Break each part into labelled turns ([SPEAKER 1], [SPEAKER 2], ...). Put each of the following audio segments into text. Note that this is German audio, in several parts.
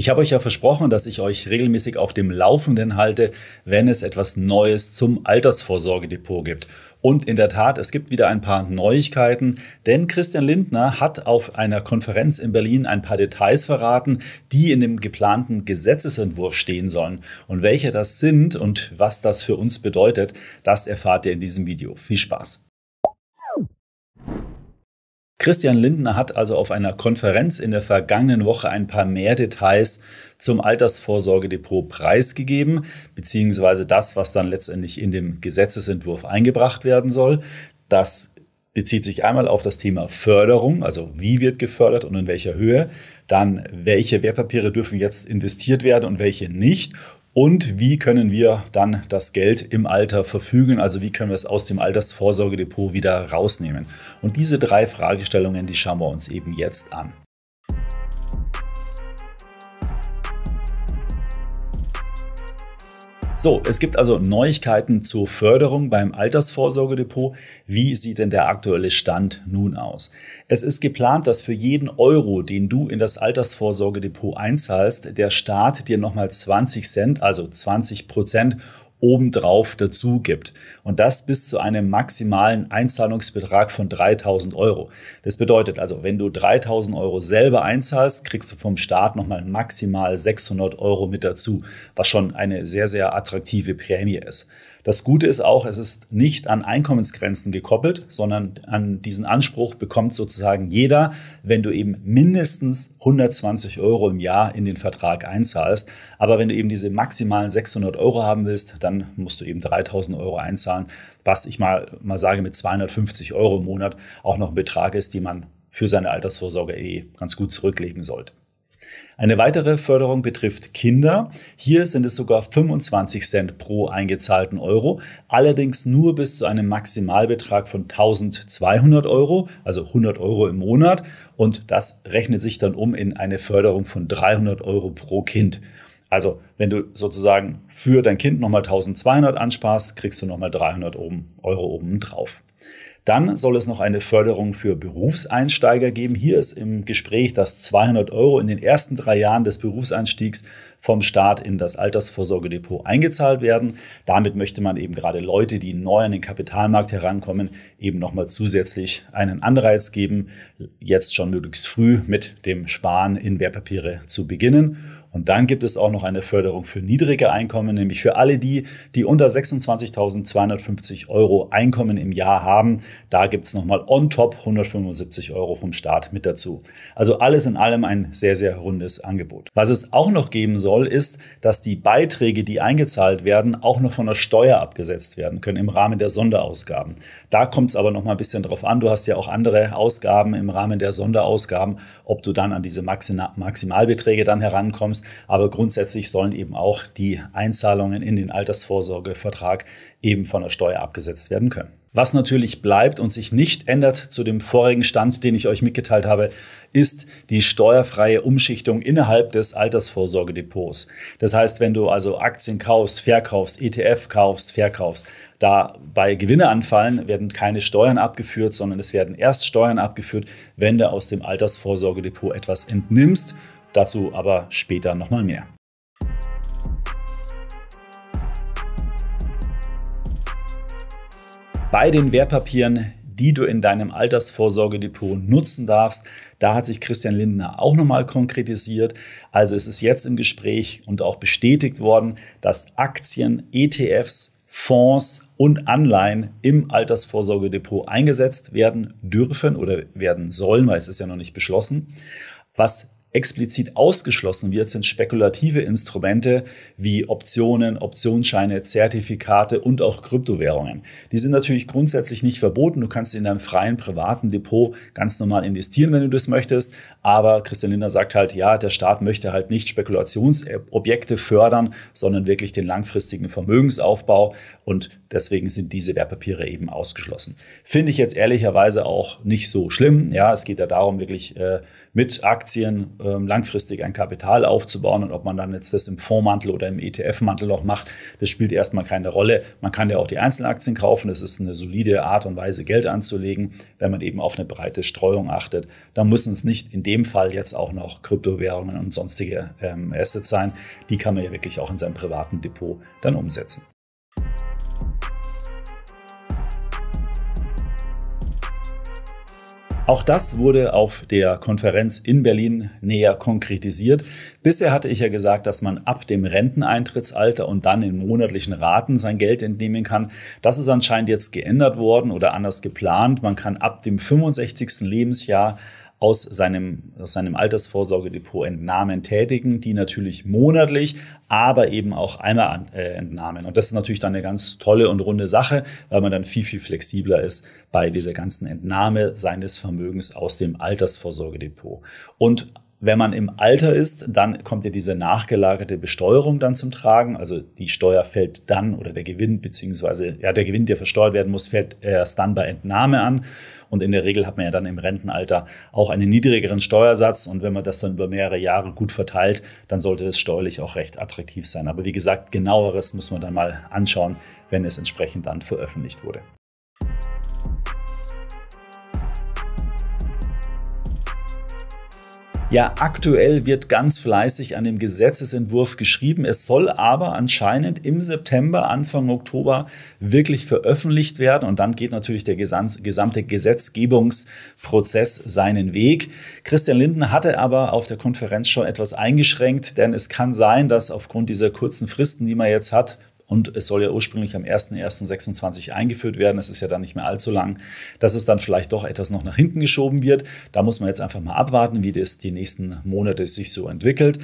[SPEAKER 1] Ich habe euch ja versprochen, dass ich euch regelmäßig auf dem Laufenden halte, wenn es etwas Neues zum Altersvorsorgedepot gibt. Und in der Tat, es gibt wieder ein paar Neuigkeiten, denn Christian Lindner hat auf einer Konferenz in Berlin ein paar Details verraten, die in dem geplanten Gesetzesentwurf stehen sollen. Und welche das sind und was das für uns bedeutet, das erfahrt ihr in diesem Video. Viel Spaß! Christian Lindner hat also auf einer Konferenz in der vergangenen Woche ein paar mehr Details zum Altersvorsorgedepot preisgegeben, beziehungsweise das, was dann letztendlich in dem Gesetzesentwurf eingebracht werden soll. Das bezieht sich einmal auf das Thema Förderung, also wie wird gefördert und in welcher Höhe, dann welche Wertpapiere dürfen jetzt investiert werden und welche nicht und wie können wir dann das Geld im Alter verfügen? Also wie können wir es aus dem Altersvorsorgedepot wieder rausnehmen? Und diese drei Fragestellungen, die schauen wir uns eben jetzt an. So, es gibt also Neuigkeiten zur Förderung beim Altersvorsorgedepot. Wie sieht denn der aktuelle Stand nun aus? Es ist geplant, dass für jeden Euro, den du in das Altersvorsorgedepot einzahlst, der Staat dir nochmal 20 Cent, also 20 Prozent obendrauf dazu gibt. Und das bis zu einem maximalen Einzahlungsbetrag von 3000 Euro. Das bedeutet also, wenn du 3000 Euro selber einzahlst, kriegst du vom Staat nochmal maximal 600 Euro mit dazu, was schon eine sehr, sehr attraktive Prämie ist. Das Gute ist auch, es ist nicht an Einkommensgrenzen gekoppelt, sondern an diesen Anspruch bekommt sozusagen jeder, wenn du eben mindestens 120 Euro im Jahr in den Vertrag einzahlst. Aber wenn du eben diese maximalen 600 Euro haben willst, dann musst du eben 3000 Euro einzahlen, was ich mal, mal sage mit 250 Euro im Monat auch noch ein Betrag ist, die man für seine Altersvorsorge eh ganz gut zurücklegen sollte. Eine weitere Förderung betrifft Kinder. Hier sind es sogar 25 Cent pro eingezahlten Euro, allerdings nur bis zu einem Maximalbetrag von 1200 Euro, also 100 Euro im Monat. Und das rechnet sich dann um in eine Förderung von 300 Euro pro Kind. Also, wenn du sozusagen für dein Kind nochmal 1200 ansparst, kriegst du nochmal 300 Euro oben drauf. Dann soll es noch eine Förderung für Berufseinsteiger geben. Hier ist im Gespräch, dass 200 Euro in den ersten drei Jahren des Berufseinstiegs vom Staat in das Altersvorsorgedepot eingezahlt werden. Damit möchte man eben gerade Leute, die neu an den Kapitalmarkt herankommen, eben nochmal zusätzlich einen Anreiz geben, jetzt schon möglichst früh mit dem Sparen in Wertpapiere zu beginnen. Und dann gibt es auch noch eine Förderung für niedrige Einkommen, nämlich für alle die, die unter 26.250 Euro Einkommen im Jahr haben. Da gibt es nochmal on top 175 Euro vom Staat mit dazu. Also alles in allem ein sehr, sehr rundes Angebot. Was es auch noch geben soll, soll, ist, dass die Beiträge, die eingezahlt werden, auch noch von der Steuer abgesetzt werden können im Rahmen der Sonderausgaben. Da kommt es aber noch mal ein bisschen drauf an. Du hast ja auch andere Ausgaben im Rahmen der Sonderausgaben, ob du dann an diese Maximalbeträge dann herankommst. Aber grundsätzlich sollen eben auch die Einzahlungen in den Altersvorsorgevertrag eben von der Steuer abgesetzt werden können. Was natürlich bleibt und sich nicht ändert zu dem vorigen Stand, den ich euch mitgeteilt habe, ist die steuerfreie Umschichtung innerhalb des Altersvorsorgedepots. Das heißt, wenn du also Aktien kaufst, verkaufst, ETF kaufst, verkaufst, da bei Gewinne anfallen, werden keine Steuern abgeführt, sondern es werden erst Steuern abgeführt, wenn du aus dem Altersvorsorgedepot etwas entnimmst. Dazu aber später nochmal mehr. bei den Wertpapieren, die du in deinem Altersvorsorgedepot nutzen darfst. Da hat sich Christian Lindner auch nochmal konkretisiert. Also es ist jetzt im Gespräch und auch bestätigt worden, dass Aktien, ETFs, Fonds und Anleihen im Altersvorsorgedepot eingesetzt werden dürfen oder werden sollen, weil es ist ja noch nicht beschlossen. Was explizit ausgeschlossen wird, sind spekulative Instrumente wie Optionen, Optionsscheine, Zertifikate und auch Kryptowährungen. Die sind natürlich grundsätzlich nicht verboten. Du kannst in deinem freien privaten Depot ganz normal investieren, wenn du das möchtest. Aber Christian Linder sagt halt, ja, der Staat möchte halt nicht Spekulationsobjekte fördern, sondern wirklich den langfristigen Vermögensaufbau. Und deswegen sind diese Wertpapiere eben ausgeschlossen. Finde ich jetzt ehrlicherweise auch nicht so schlimm. Ja, es geht ja darum, wirklich äh, mit Aktien äh, ähm, langfristig ein Kapital aufzubauen. Und ob man dann jetzt das im Fondsmantel oder im ETF-Mantel noch macht, das spielt erstmal keine Rolle. Man kann ja auch die Einzelaktien kaufen. Das ist eine solide Art und Weise, Geld anzulegen, wenn man eben auf eine breite Streuung achtet. Da müssen es nicht in dem Fall jetzt auch noch Kryptowährungen und sonstige ähm, Assets sein. Die kann man ja wirklich auch in seinem privaten Depot dann umsetzen. Auch das wurde auf der Konferenz in Berlin näher konkretisiert. Bisher hatte ich ja gesagt, dass man ab dem Renteneintrittsalter und dann in monatlichen Raten sein Geld entnehmen kann. Das ist anscheinend jetzt geändert worden oder anders geplant. Man kann ab dem 65. Lebensjahr aus seinem, aus seinem Altersvorsorgedepot Entnahmen tätigen, die natürlich monatlich, aber eben auch einmal äh, Entnahmen. Und das ist natürlich dann eine ganz tolle und runde Sache, weil man dann viel, viel flexibler ist bei dieser ganzen Entnahme seines Vermögens aus dem Altersvorsorgedepot. Und wenn man im Alter ist, dann kommt ja diese nachgelagerte Besteuerung dann zum Tragen. Also die Steuer fällt dann oder der Gewinn beziehungsweise ja der Gewinn, der versteuert werden muss, fällt erst dann bei Entnahme an. Und in der Regel hat man ja dann im Rentenalter auch einen niedrigeren Steuersatz. Und wenn man das dann über mehrere Jahre gut verteilt, dann sollte es steuerlich auch recht attraktiv sein. Aber wie gesagt, genaueres muss man dann mal anschauen, wenn es entsprechend dann veröffentlicht wurde. Ja, aktuell wird ganz fleißig an dem Gesetzesentwurf geschrieben. Es soll aber anscheinend im September, Anfang Oktober wirklich veröffentlicht werden. Und dann geht natürlich der gesamte Gesetzgebungsprozess seinen Weg. Christian Linden hatte aber auf der Konferenz schon etwas eingeschränkt, denn es kann sein, dass aufgrund dieser kurzen Fristen, die man jetzt hat, und es soll ja ursprünglich am 01.01.26 eingeführt werden. Es ist ja dann nicht mehr allzu lang, dass es dann vielleicht doch etwas noch nach hinten geschoben wird. Da muss man jetzt einfach mal abwarten, wie das die nächsten Monate sich so entwickelt.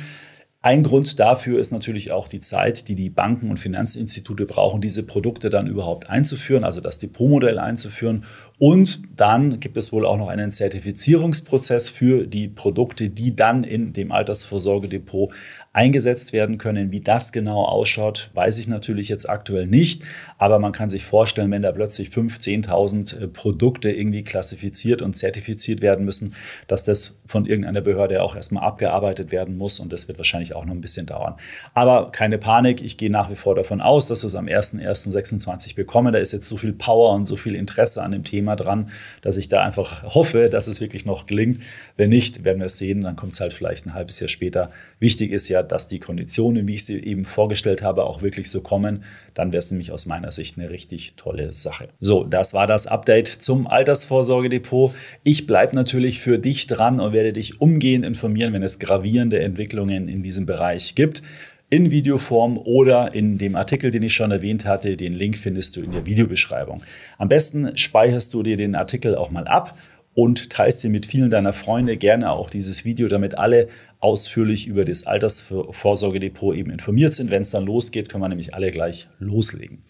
[SPEAKER 1] Ein Grund dafür ist natürlich auch die Zeit, die die Banken und Finanzinstitute brauchen, diese Produkte dann überhaupt einzuführen, also das Depotmodell einzuführen. Und dann gibt es wohl auch noch einen Zertifizierungsprozess für die Produkte, die dann in dem Altersvorsorgedepot eingesetzt werden können. Wie das genau ausschaut, weiß ich natürlich jetzt aktuell nicht. Aber man kann sich vorstellen, wenn da plötzlich 5.000, 10.000 äh, Produkte irgendwie klassifiziert und zertifiziert werden müssen, dass das von irgendeiner Behörde auch erstmal abgearbeitet werden muss. Und das wird wahrscheinlich auch noch ein bisschen dauern. Aber keine Panik, ich gehe nach wie vor davon aus, dass wir es am 1.1.26 bekommen. Da ist jetzt so viel Power und so viel Interesse an dem Thema dran, dass ich da einfach hoffe, dass es wirklich noch gelingt. Wenn nicht, werden wir es sehen, dann kommt es halt vielleicht ein halbes Jahr später. Wichtig ist ja, dass die Konditionen, wie ich sie eben vorgestellt habe, auch wirklich so kommen. Dann wäre es nämlich aus meiner Sicht eine richtig tolle Sache. So, das war das Update zum Altersvorsorgedepot. Ich bleibe natürlich für dich dran und werde dich umgehend informieren, wenn es gravierende Entwicklungen in diesem diesen Bereich gibt. In Videoform oder in dem Artikel, den ich schon erwähnt hatte. Den Link findest du in der Videobeschreibung. Am besten speicherst du dir den Artikel auch mal ab und teilst dir mit vielen deiner Freunde gerne auch dieses Video, damit alle ausführlich über das Altersvorsorgedepot eben informiert sind. Wenn es dann losgeht, können wir nämlich alle gleich loslegen.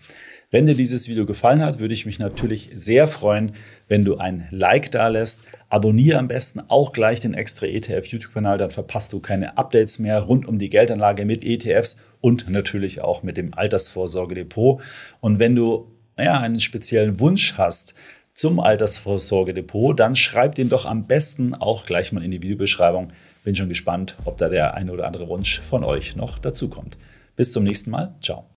[SPEAKER 1] Wenn dir dieses Video gefallen hat, würde ich mich natürlich sehr freuen, wenn du ein Like da lässt. Abonniere am besten auch gleich den extra ETF YouTube-Kanal, dann verpasst du keine Updates mehr rund um die Geldanlage mit ETFs und natürlich auch mit dem Altersvorsorgedepot. Und wenn du ja, einen speziellen Wunsch hast, zum Altersvorsorgedepot, dann schreib den doch am besten auch gleich mal in die Videobeschreibung. Bin schon gespannt, ob da der eine oder andere Wunsch von euch noch dazukommt. Bis zum nächsten Mal. Ciao.